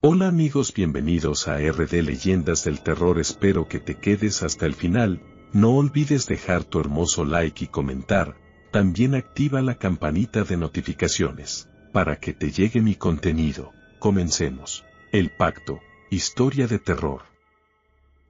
Hola amigos, bienvenidos a RD Leyendas del Terror, espero que te quedes hasta el final, no olvides dejar tu hermoso like y comentar, también activa la campanita de notificaciones, para que te llegue mi contenido. Comencemos. El pacto, historia de terror.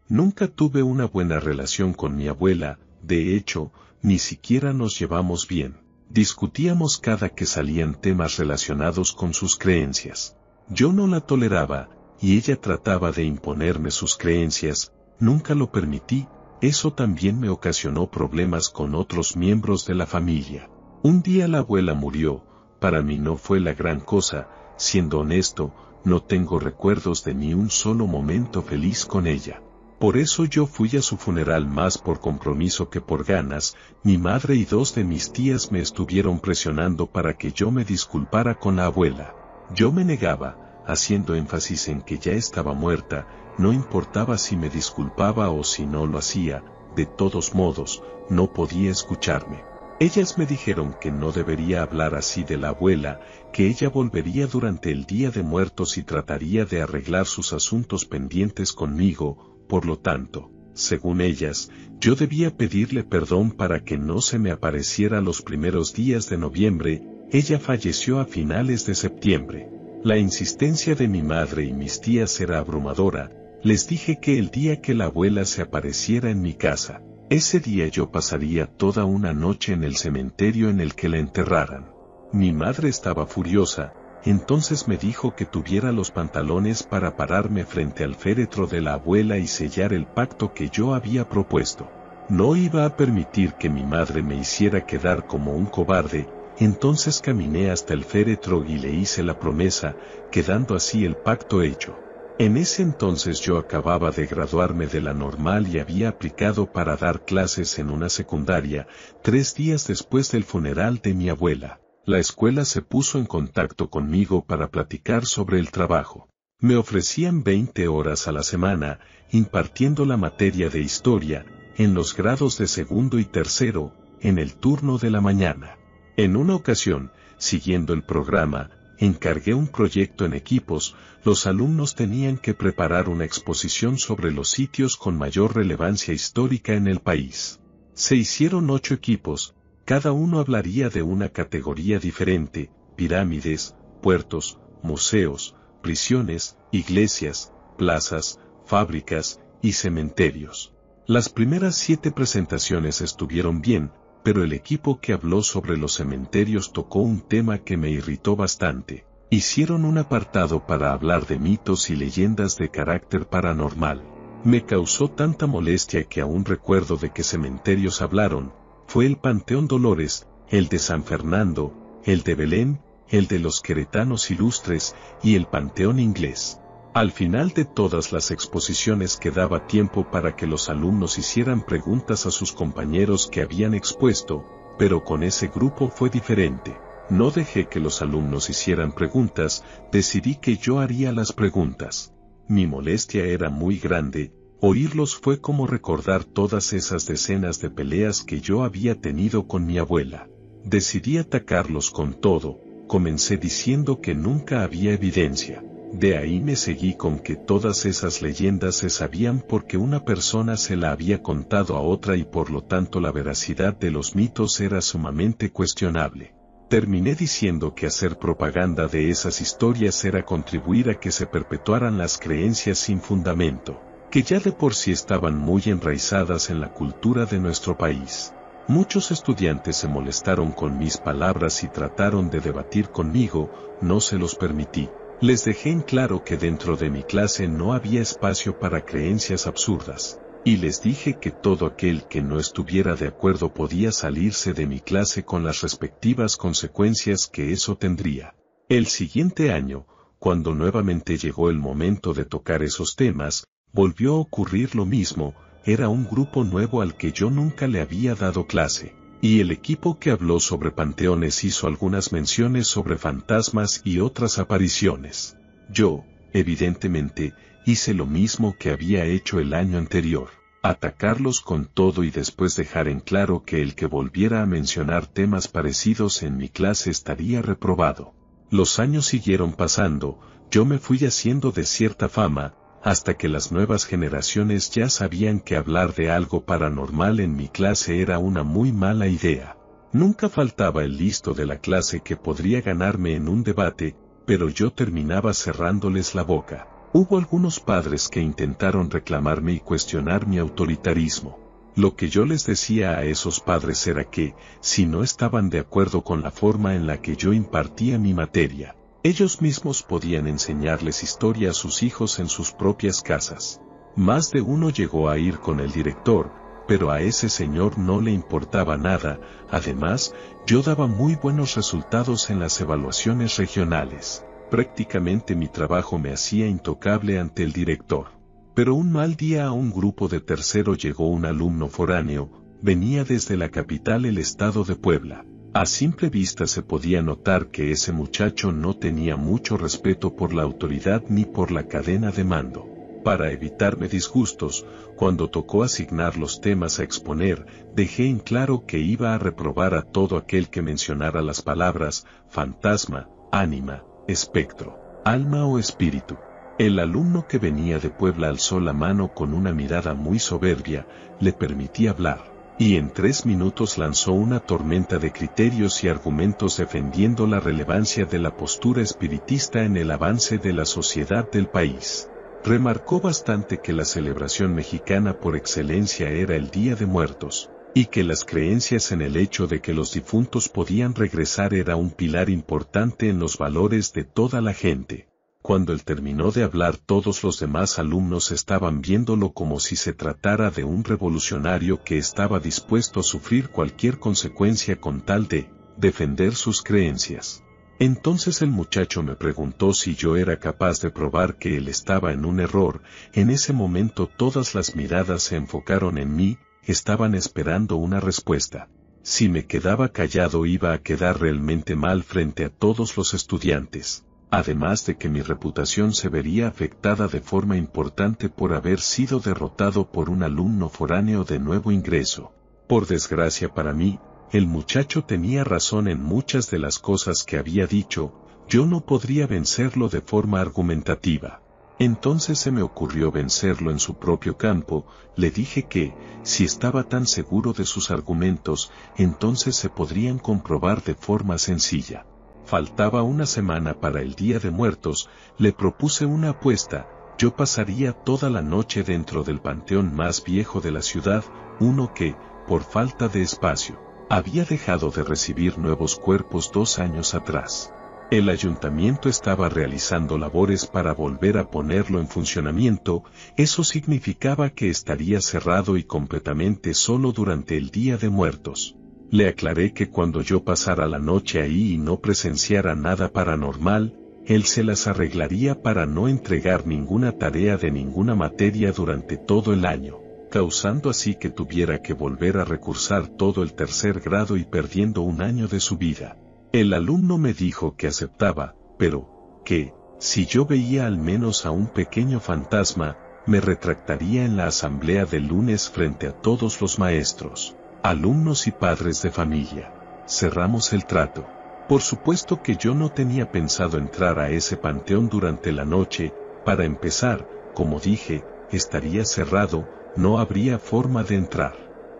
Nunca tuve una buena relación con mi abuela, de hecho, ni siquiera nos llevamos bien. Discutíamos cada que salían temas relacionados con sus creencias. Yo no la toleraba, y ella trataba de imponerme sus creencias, nunca lo permití, eso también me ocasionó problemas con otros miembros de la familia. Un día la abuela murió, para mí no fue la gran cosa, siendo honesto, no tengo recuerdos de ni un solo momento feliz con ella. Por eso yo fui a su funeral más por compromiso que por ganas, mi madre y dos de mis tías me estuvieron presionando para que yo me disculpara con la abuela. Yo me negaba, haciendo énfasis en que ya estaba muerta, no importaba si me disculpaba o si no lo hacía, de todos modos, no podía escucharme. Ellas me dijeron que no debería hablar así de la abuela, que ella volvería durante el día de muertos y trataría de arreglar sus asuntos pendientes conmigo, por lo tanto, según ellas, yo debía pedirle perdón para que no se me apareciera los primeros días de noviembre, ella falleció a finales de septiembre. La insistencia de mi madre y mis tías era abrumadora, les dije que el día que la abuela se apareciera en mi casa, ese día yo pasaría toda una noche en el cementerio en el que la enterraran. Mi madre estaba furiosa, entonces me dijo que tuviera los pantalones para pararme frente al féretro de la abuela y sellar el pacto que yo había propuesto. No iba a permitir que mi madre me hiciera quedar como un cobarde, entonces caminé hasta el féretro y le hice la promesa, quedando así el pacto hecho. En ese entonces yo acababa de graduarme de la normal y había aplicado para dar clases en una secundaria, tres días después del funeral de mi abuela. La escuela se puso en contacto conmigo para platicar sobre el trabajo. Me ofrecían 20 horas a la semana, impartiendo la materia de historia, en los grados de segundo y tercero, en el turno de la mañana. En una ocasión, siguiendo el programa, encargué un proyecto en equipos, los alumnos tenían que preparar una exposición sobre los sitios con mayor relevancia histórica en el país. Se hicieron ocho equipos, cada uno hablaría de una categoría diferente, pirámides, puertos, museos, prisiones, iglesias, plazas, fábricas y cementerios. Las primeras siete presentaciones estuvieron bien, pero el equipo que habló sobre los cementerios tocó un tema que me irritó bastante. Hicieron un apartado para hablar de mitos y leyendas de carácter paranormal. Me causó tanta molestia que aún recuerdo de qué cementerios hablaron. Fue el Panteón Dolores, el de San Fernando, el de Belén, el de los Queretanos Ilustres y el Panteón Inglés. Al final de todas las exposiciones quedaba tiempo para que los alumnos hicieran preguntas a sus compañeros que habían expuesto, pero con ese grupo fue diferente. No dejé que los alumnos hicieran preguntas, decidí que yo haría las preguntas. Mi molestia era muy grande, oírlos fue como recordar todas esas decenas de peleas que yo había tenido con mi abuela. Decidí atacarlos con todo, comencé diciendo que nunca había evidencia de ahí me seguí con que todas esas leyendas se sabían porque una persona se la había contado a otra y por lo tanto la veracidad de los mitos era sumamente cuestionable. Terminé diciendo que hacer propaganda de esas historias era contribuir a que se perpetuaran las creencias sin fundamento, que ya de por sí estaban muy enraizadas en la cultura de nuestro país. Muchos estudiantes se molestaron con mis palabras y trataron de debatir conmigo, no se los permití. Les dejé en claro que dentro de mi clase no había espacio para creencias absurdas, y les dije que todo aquel que no estuviera de acuerdo podía salirse de mi clase con las respectivas consecuencias que eso tendría. El siguiente año, cuando nuevamente llegó el momento de tocar esos temas, volvió a ocurrir lo mismo, era un grupo nuevo al que yo nunca le había dado clase y el equipo que habló sobre panteones hizo algunas menciones sobre fantasmas y otras apariciones. Yo, evidentemente, hice lo mismo que había hecho el año anterior, atacarlos con todo y después dejar en claro que el que volviera a mencionar temas parecidos en mi clase estaría reprobado. Los años siguieron pasando, yo me fui haciendo de cierta fama, hasta que las nuevas generaciones ya sabían que hablar de algo paranormal en mi clase era una muy mala idea. Nunca faltaba el listo de la clase que podría ganarme en un debate, pero yo terminaba cerrándoles la boca. Hubo algunos padres que intentaron reclamarme y cuestionar mi autoritarismo. Lo que yo les decía a esos padres era que, si no estaban de acuerdo con la forma en la que yo impartía mi materia, ellos mismos podían enseñarles historia a sus hijos en sus propias casas. Más de uno llegó a ir con el director, pero a ese señor no le importaba nada, además, yo daba muy buenos resultados en las evaluaciones regionales. Prácticamente mi trabajo me hacía intocable ante el director. Pero un mal día a un grupo de tercero llegó un alumno foráneo, venía desde la capital el estado de Puebla. A simple vista se podía notar que ese muchacho no tenía mucho respeto por la autoridad ni por la cadena de mando. Para evitarme disgustos, cuando tocó asignar los temas a exponer, dejé en claro que iba a reprobar a todo aquel que mencionara las palabras fantasma, ánima, espectro, alma o espíritu. El alumno que venía de Puebla alzó la mano con una mirada muy soberbia, le permití hablar y en tres minutos lanzó una tormenta de criterios y argumentos defendiendo la relevancia de la postura espiritista en el avance de la sociedad del país. Remarcó bastante que la celebración mexicana por excelencia era el Día de Muertos, y que las creencias en el hecho de que los difuntos podían regresar era un pilar importante en los valores de toda la gente. Cuando él terminó de hablar todos los demás alumnos estaban viéndolo como si se tratara de un revolucionario que estaba dispuesto a sufrir cualquier consecuencia con tal de defender sus creencias. Entonces el muchacho me preguntó si yo era capaz de probar que él estaba en un error, en ese momento todas las miradas se enfocaron en mí, estaban esperando una respuesta. Si me quedaba callado iba a quedar realmente mal frente a todos los estudiantes además de que mi reputación se vería afectada de forma importante por haber sido derrotado por un alumno foráneo de nuevo ingreso. Por desgracia para mí, el muchacho tenía razón en muchas de las cosas que había dicho, yo no podría vencerlo de forma argumentativa. Entonces se me ocurrió vencerlo en su propio campo, le dije que, si estaba tan seguro de sus argumentos, entonces se podrían comprobar de forma sencilla faltaba una semana para el Día de Muertos, le propuse una apuesta, yo pasaría toda la noche dentro del panteón más viejo de la ciudad, uno que, por falta de espacio, había dejado de recibir nuevos cuerpos dos años atrás. El ayuntamiento estaba realizando labores para volver a ponerlo en funcionamiento, eso significaba que estaría cerrado y completamente solo durante el Día de Muertos le aclaré que cuando yo pasara la noche ahí y no presenciara nada paranormal, él se las arreglaría para no entregar ninguna tarea de ninguna materia durante todo el año, causando así que tuviera que volver a recursar todo el tercer grado y perdiendo un año de su vida. El alumno me dijo que aceptaba, pero, que, si yo veía al menos a un pequeño fantasma, me retractaría en la asamblea del lunes frente a todos los maestros. Alumnos y padres de familia. Cerramos el trato. Por supuesto que yo no tenía pensado entrar a ese panteón durante la noche, para empezar, como dije, estaría cerrado, no habría forma de entrar.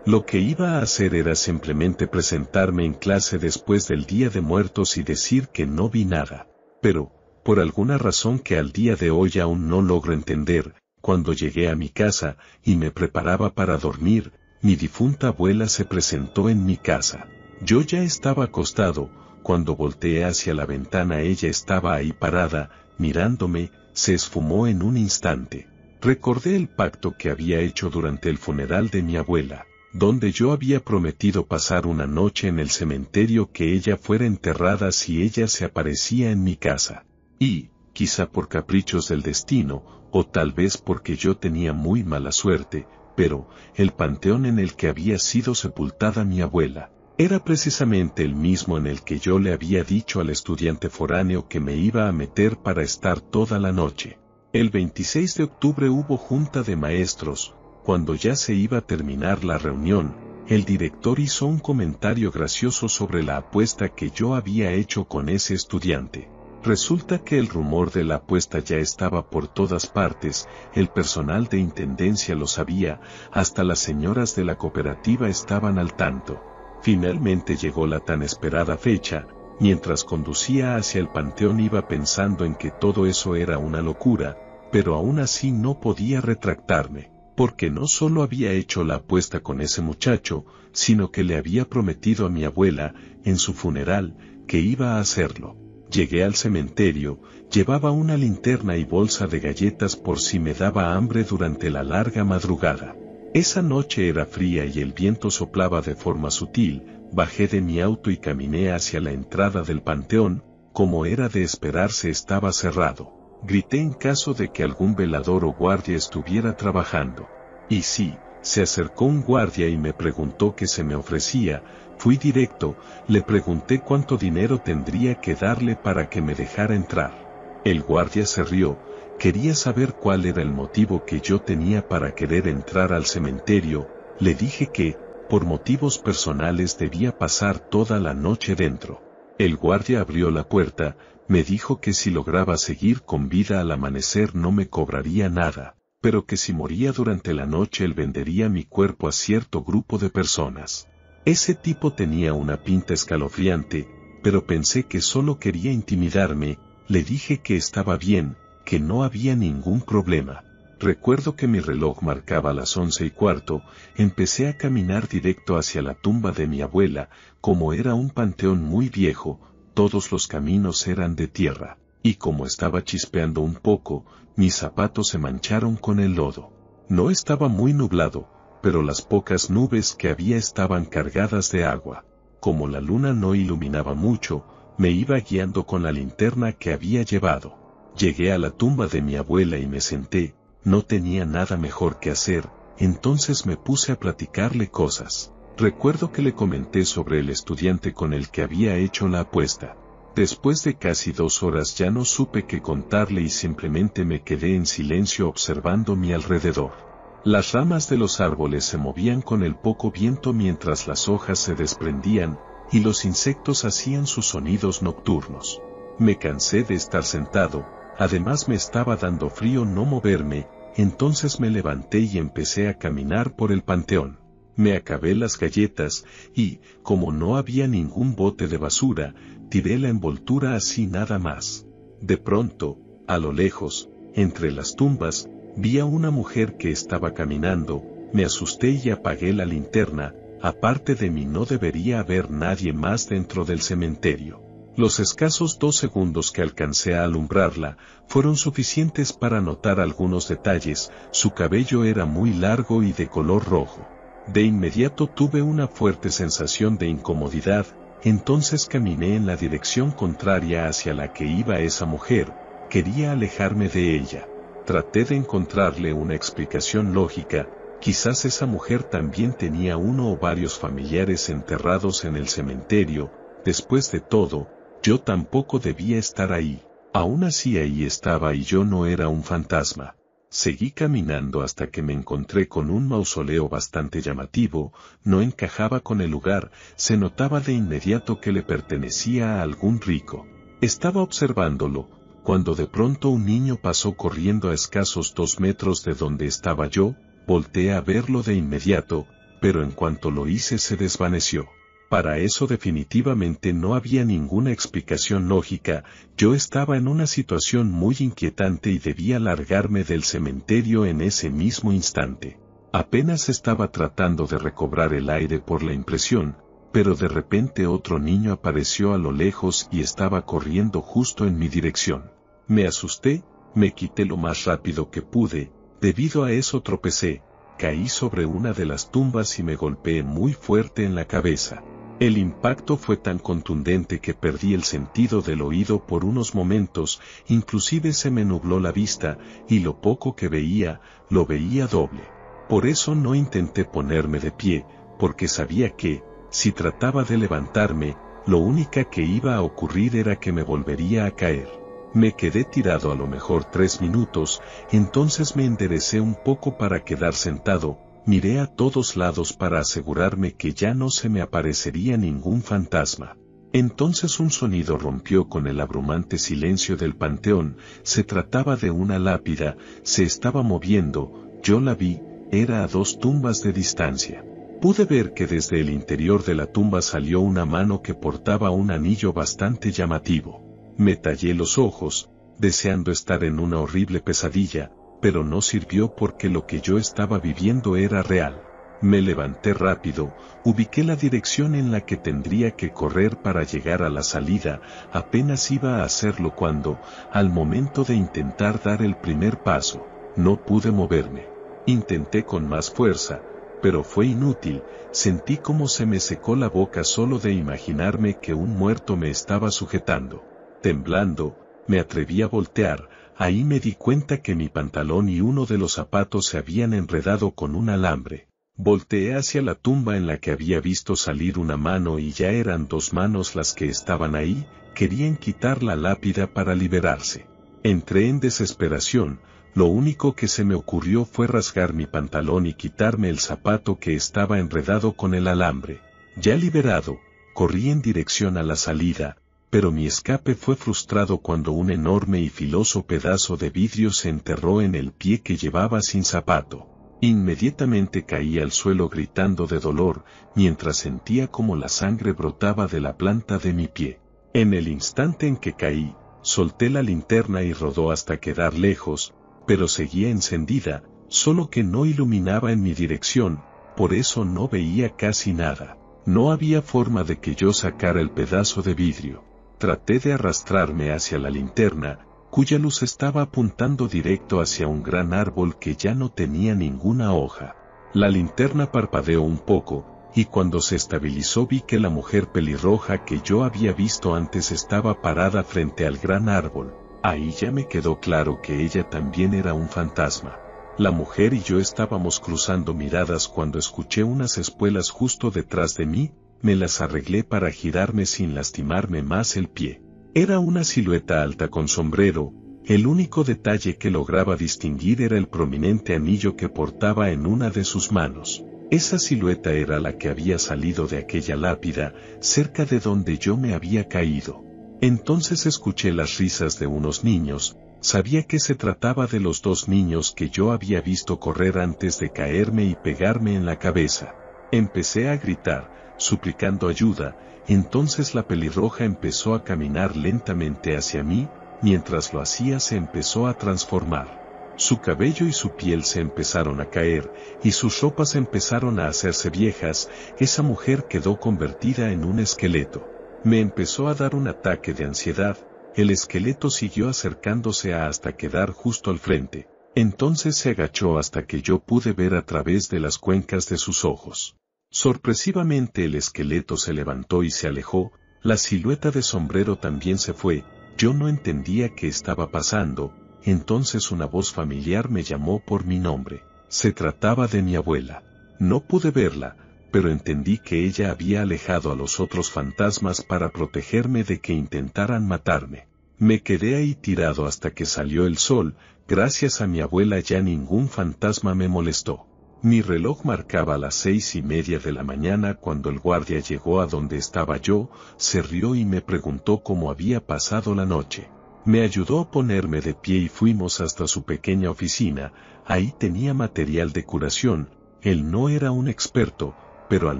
Lo que iba a hacer era simplemente presentarme en clase después del Día de Muertos y decir que no vi nada. Pero, por alguna razón que al día de hoy aún no logro entender, cuando llegué a mi casa y me preparaba para dormir, mi difunta abuela se presentó en mi casa. Yo ya estaba acostado, cuando volteé hacia la ventana ella estaba ahí parada, mirándome, se esfumó en un instante. Recordé el pacto que había hecho durante el funeral de mi abuela, donde yo había prometido pasar una noche en el cementerio que ella fuera enterrada si ella se aparecía en mi casa. Y, quizá por caprichos del destino, o tal vez porque yo tenía muy mala suerte, pero el panteón en el que había sido sepultada mi abuela era precisamente el mismo en el que yo le había dicho al estudiante foráneo que me iba a meter para estar toda la noche. El 26 de octubre hubo junta de maestros, cuando ya se iba a terminar la reunión, el director hizo un comentario gracioso sobre la apuesta que yo había hecho con ese estudiante. Resulta que el rumor de la apuesta ya estaba por todas partes, el personal de Intendencia lo sabía, hasta las señoras de la cooperativa estaban al tanto. Finalmente llegó la tan esperada fecha, mientras conducía hacia el panteón iba pensando en que todo eso era una locura, pero aún así no podía retractarme, porque no solo había hecho la apuesta con ese muchacho, sino que le había prometido a mi abuela, en su funeral, que iba a hacerlo. Llegué al cementerio, llevaba una linterna y bolsa de galletas por si me daba hambre durante la larga madrugada. Esa noche era fría y el viento soplaba de forma sutil, bajé de mi auto y caminé hacia la entrada del panteón, como era de esperarse estaba cerrado. Grité en caso de que algún velador o guardia estuviera trabajando. Y sí, se acercó un guardia y me preguntó qué se me ofrecía, Fui directo, le pregunté cuánto dinero tendría que darle para que me dejara entrar. El guardia se rió, quería saber cuál era el motivo que yo tenía para querer entrar al cementerio, le dije que, por motivos personales debía pasar toda la noche dentro. El guardia abrió la puerta, me dijo que si lograba seguir con vida al amanecer no me cobraría nada, pero que si moría durante la noche él vendería mi cuerpo a cierto grupo de personas. Ese tipo tenía una pinta escalofriante, pero pensé que solo quería intimidarme, le dije que estaba bien, que no había ningún problema. Recuerdo que mi reloj marcaba las once y cuarto, empecé a caminar directo hacia la tumba de mi abuela, como era un panteón muy viejo, todos los caminos eran de tierra, y como estaba chispeando un poco, mis zapatos se mancharon con el lodo. No estaba muy nublado, pero las pocas nubes que había estaban cargadas de agua. Como la luna no iluminaba mucho, me iba guiando con la linterna que había llevado. Llegué a la tumba de mi abuela y me senté, no tenía nada mejor que hacer, entonces me puse a platicarle cosas. Recuerdo que le comenté sobre el estudiante con el que había hecho la apuesta. Después de casi dos horas ya no supe qué contarle y simplemente me quedé en silencio observando mi alrededor. Las ramas de los árboles se movían con el poco viento mientras las hojas se desprendían, y los insectos hacían sus sonidos nocturnos. Me cansé de estar sentado, además me estaba dando frío no moverme, entonces me levanté y empecé a caminar por el panteón. Me acabé las galletas y, como no había ningún bote de basura, tiré la envoltura así nada más. De pronto, a lo lejos, entre las tumbas, Vi a una mujer que estaba caminando, me asusté y apagué la linterna, aparte de mí no debería haber nadie más dentro del cementerio. Los escasos dos segundos que alcancé a alumbrarla fueron suficientes para notar algunos detalles, su cabello era muy largo y de color rojo. De inmediato tuve una fuerte sensación de incomodidad, entonces caminé en la dirección contraria hacia la que iba esa mujer, quería alejarme de ella. Traté de encontrarle una explicación lógica, quizás esa mujer también tenía uno o varios familiares enterrados en el cementerio, después de todo, yo tampoco debía estar ahí. Aún así ahí estaba y yo no era un fantasma. Seguí caminando hasta que me encontré con un mausoleo bastante llamativo, no encajaba con el lugar, se notaba de inmediato que le pertenecía a algún rico. Estaba observándolo, cuando de pronto un niño pasó corriendo a escasos dos metros de donde estaba yo, volteé a verlo de inmediato, pero en cuanto lo hice se desvaneció. Para eso definitivamente no había ninguna explicación lógica, yo estaba en una situación muy inquietante y debía largarme del cementerio en ese mismo instante. Apenas estaba tratando de recobrar el aire por la impresión, pero de repente otro niño apareció a lo lejos y estaba corriendo justo en mi dirección. Me asusté, me quité lo más rápido que pude, debido a eso tropecé, caí sobre una de las tumbas y me golpeé muy fuerte en la cabeza. El impacto fue tan contundente que perdí el sentido del oído por unos momentos, inclusive se me nubló la vista, y lo poco que veía, lo veía doble. Por eso no intenté ponerme de pie, porque sabía que, si trataba de levantarme, lo única que iba a ocurrir era que me volvería a caer. Me quedé tirado a lo mejor tres minutos, entonces me enderecé un poco para quedar sentado, miré a todos lados para asegurarme que ya no se me aparecería ningún fantasma. Entonces un sonido rompió con el abrumante silencio del panteón, se trataba de una lápida, se estaba moviendo, yo la vi, era a dos tumbas de distancia. Pude ver que desde el interior de la tumba salió una mano que portaba un anillo bastante llamativo. Me tallé los ojos, deseando estar en una horrible pesadilla, pero no sirvió porque lo que yo estaba viviendo era real. Me levanté rápido, ubiqué la dirección en la que tendría que correr para llegar a la salida, apenas iba a hacerlo cuando, al momento de intentar dar el primer paso, no pude moverme. Intenté con más fuerza, pero fue inútil, sentí como se me secó la boca solo de imaginarme que un muerto me estaba sujetando. Temblando, me atreví a voltear, ahí me di cuenta que mi pantalón y uno de los zapatos se habían enredado con un alambre. Volteé hacia la tumba en la que había visto salir una mano y ya eran dos manos las que estaban ahí, querían quitar la lápida para liberarse. Entré en desesperación, lo único que se me ocurrió fue rasgar mi pantalón y quitarme el zapato que estaba enredado con el alambre. Ya liberado, corrí en dirección a la salida, pero mi escape fue frustrado cuando un enorme y filoso pedazo de vidrio se enterró en el pie que llevaba sin zapato. Inmediatamente caí al suelo gritando de dolor, mientras sentía como la sangre brotaba de la planta de mi pie. En el instante en que caí, solté la linterna y rodó hasta quedar lejos, pero seguía encendida, solo que no iluminaba en mi dirección, por eso no veía casi nada. No había forma de que yo sacara el pedazo de vidrio traté de arrastrarme hacia la linterna, cuya luz estaba apuntando directo hacia un gran árbol que ya no tenía ninguna hoja. La linterna parpadeó un poco, y cuando se estabilizó vi que la mujer pelirroja que yo había visto antes estaba parada frente al gran árbol. Ahí ya me quedó claro que ella también era un fantasma. La mujer y yo estábamos cruzando miradas cuando escuché unas espuelas justo detrás de mí, me las arreglé para girarme sin lastimarme más el pie. Era una silueta alta con sombrero, el único detalle que lograba distinguir era el prominente anillo que portaba en una de sus manos. Esa silueta era la que había salido de aquella lápida, cerca de donde yo me había caído. Entonces escuché las risas de unos niños, sabía que se trataba de los dos niños que yo había visto correr antes de caerme y pegarme en la cabeza. Empecé a gritar, suplicando ayuda, entonces la pelirroja empezó a caminar lentamente hacia mí, mientras lo hacía se empezó a transformar. Su cabello y su piel se empezaron a caer, y sus ropas empezaron a hacerse viejas, esa mujer quedó convertida en un esqueleto. Me empezó a dar un ataque de ansiedad, el esqueleto siguió acercándose a hasta quedar justo al frente. Entonces se agachó hasta que yo pude ver a través de las cuencas de sus ojos. Sorpresivamente el esqueleto se levantó y se alejó, la silueta de sombrero también se fue, yo no entendía qué estaba pasando, entonces una voz familiar me llamó por mi nombre. Se trataba de mi abuela. No pude verla, pero entendí que ella había alejado a los otros fantasmas para protegerme de que intentaran matarme. Me quedé ahí tirado hasta que salió el sol, gracias a mi abuela ya ningún fantasma me molestó. Mi reloj marcaba las seis y media de la mañana cuando el guardia llegó a donde estaba yo, se rió y me preguntó cómo había pasado la noche. Me ayudó a ponerme de pie y fuimos hasta su pequeña oficina, ahí tenía material de curación, él no era un experto, pero al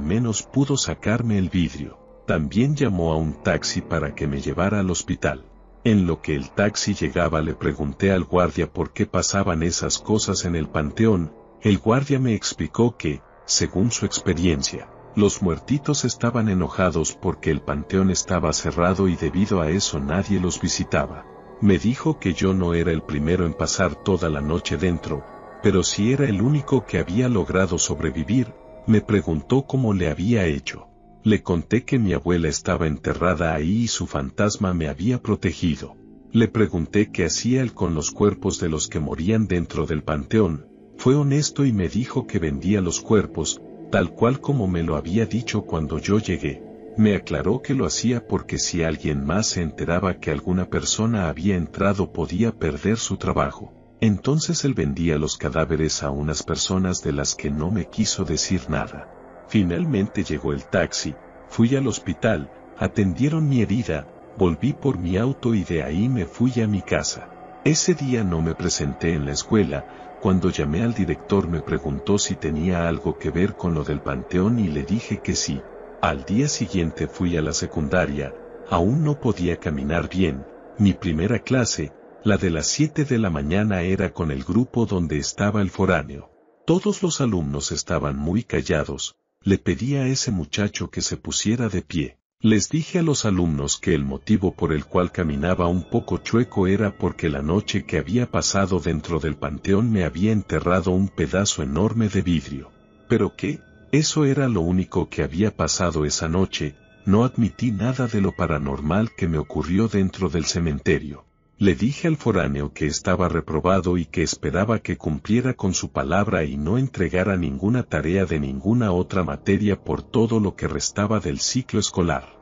menos pudo sacarme el vidrio. También llamó a un taxi para que me llevara al hospital. En lo que el taxi llegaba le pregunté al guardia por qué pasaban esas cosas en el panteón, el guardia me explicó que, según su experiencia, los muertitos estaban enojados porque el panteón estaba cerrado y debido a eso nadie los visitaba. Me dijo que yo no era el primero en pasar toda la noche dentro, pero si era el único que había logrado sobrevivir, me preguntó cómo le había hecho. Le conté que mi abuela estaba enterrada ahí y su fantasma me había protegido. Le pregunté qué hacía él con los cuerpos de los que morían dentro del panteón, fue honesto y me dijo que vendía los cuerpos, tal cual como me lo había dicho cuando yo llegué. Me aclaró que lo hacía porque si alguien más se enteraba que alguna persona había entrado podía perder su trabajo. Entonces él vendía los cadáveres a unas personas de las que no me quiso decir nada. Finalmente llegó el taxi, fui al hospital, atendieron mi herida, volví por mi auto y de ahí me fui a mi casa. Ese día no me presenté en la escuela, cuando llamé al director me preguntó si tenía algo que ver con lo del panteón y le dije que sí. Al día siguiente fui a la secundaria, aún no podía caminar bien, mi primera clase, la de las 7 de la mañana era con el grupo donde estaba el foráneo. Todos los alumnos estaban muy callados, le pedí a ese muchacho que se pusiera de pie. Les dije a los alumnos que el motivo por el cual caminaba un poco chueco era porque la noche que había pasado dentro del panteón me había enterrado un pedazo enorme de vidrio. Pero que, eso era lo único que había pasado esa noche, no admití nada de lo paranormal que me ocurrió dentro del cementerio. Le dije al foráneo que estaba reprobado y que esperaba que cumpliera con su palabra y no entregara ninguna tarea de ninguna otra materia por todo lo que restaba del ciclo escolar.